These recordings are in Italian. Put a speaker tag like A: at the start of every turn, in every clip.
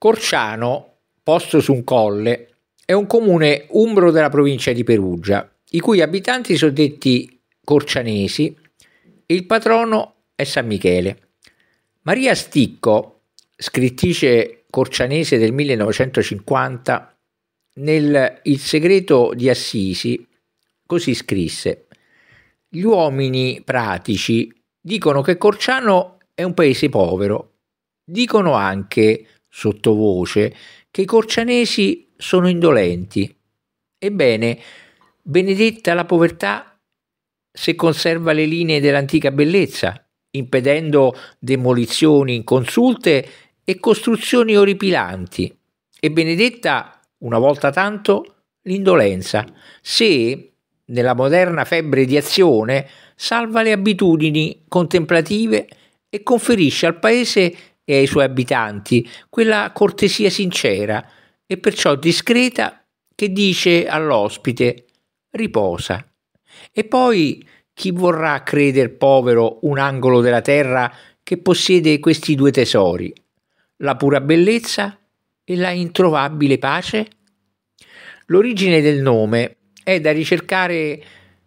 A: Corciano, posto su un colle, è un comune umbro della provincia di Perugia, i cui abitanti sono detti corcianesi e il patrono è San Michele. Maria Sticco, scrittrice corcianese del 1950, nel Il segreto di Assisi, così scrisse: Gli uomini pratici dicono che Corciano è un paese povero. Dicono anche sottovoce, che i corcianesi sono indolenti. Ebbene, benedetta la povertà se conserva le linee dell'antica bellezza, impedendo demolizioni inconsulte e costruzioni orripilanti. E benedetta, una volta tanto, l'indolenza, se, nella moderna febbre di azione, salva le abitudini contemplative e conferisce al paese e ai suoi abitanti quella cortesia sincera e perciò discreta che dice all'ospite riposa. E poi chi vorrà creder povero un angolo della terra che possiede questi due tesori, la pura bellezza e la introvabile pace? L'origine del nome è da ricercare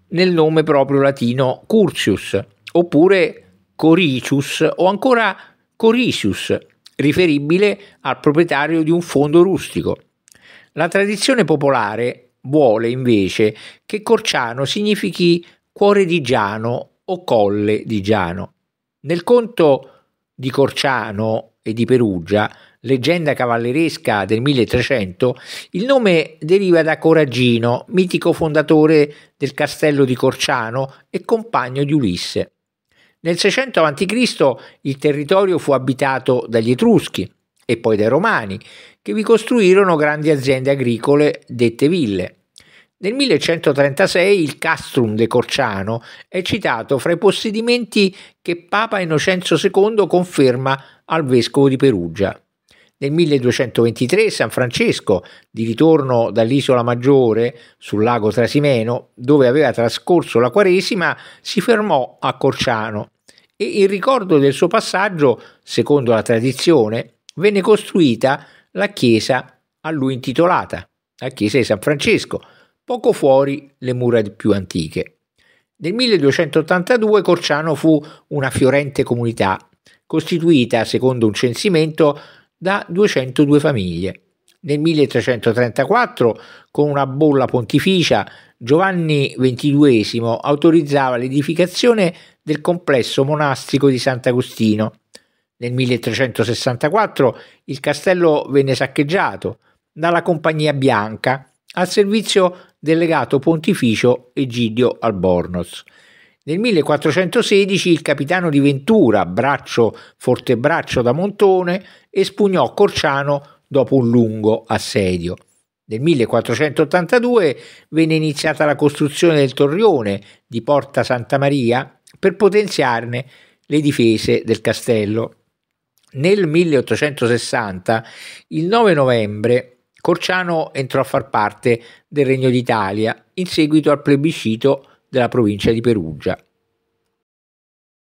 A: nel nome proprio latino Curtius, oppure Coricius, o ancora Corisius, riferibile al proprietario di un fondo rustico. La tradizione popolare vuole invece che Corciano significhi cuore di Giano o colle di Giano. Nel conto di Corciano e di Perugia, leggenda cavalleresca del 1300, il nome deriva da Coragino, mitico fondatore del castello di Corciano e compagno di Ulisse. Nel 600 a.C. il territorio fu abitato dagli Etruschi e poi dai Romani, che vi costruirono grandi aziende agricole dette ville. Nel 1136 il Castrum de Corciano è citato fra i possedimenti che Papa Innocenzo II conferma al vescovo di Perugia. Nel 1223 San Francesco, di ritorno dall'isola maggiore sul lago Trasimeno, dove aveva trascorso la Quaresima, si fermò a Corciano e in ricordo del suo passaggio, secondo la tradizione, venne costruita la chiesa a lui intitolata, la chiesa di San Francesco, poco fuori le mura più antiche. Nel 1282 Corciano fu una fiorente comunità, costituita, secondo un censimento, da 202 famiglie. Nel 1334, con una bolla pontificia, Giovanni XXII autorizzava l'edificazione del complesso monastico di Sant'Agostino. Nel 1364 il castello venne saccheggiato dalla Compagnia Bianca al servizio del legato pontificio Egidio Albornoz. Nel 1416 il capitano di Ventura, braccio fortebraccio da Montone, espugnò Corciano dopo un lungo assedio. Nel 1482 venne iniziata la costruzione del torrione di Porta Santa Maria per potenziarne le difese del castello. Nel 1860, il 9 novembre, Corciano entrò a far parte del Regno d'Italia in seguito al plebiscito della provincia di Perugia.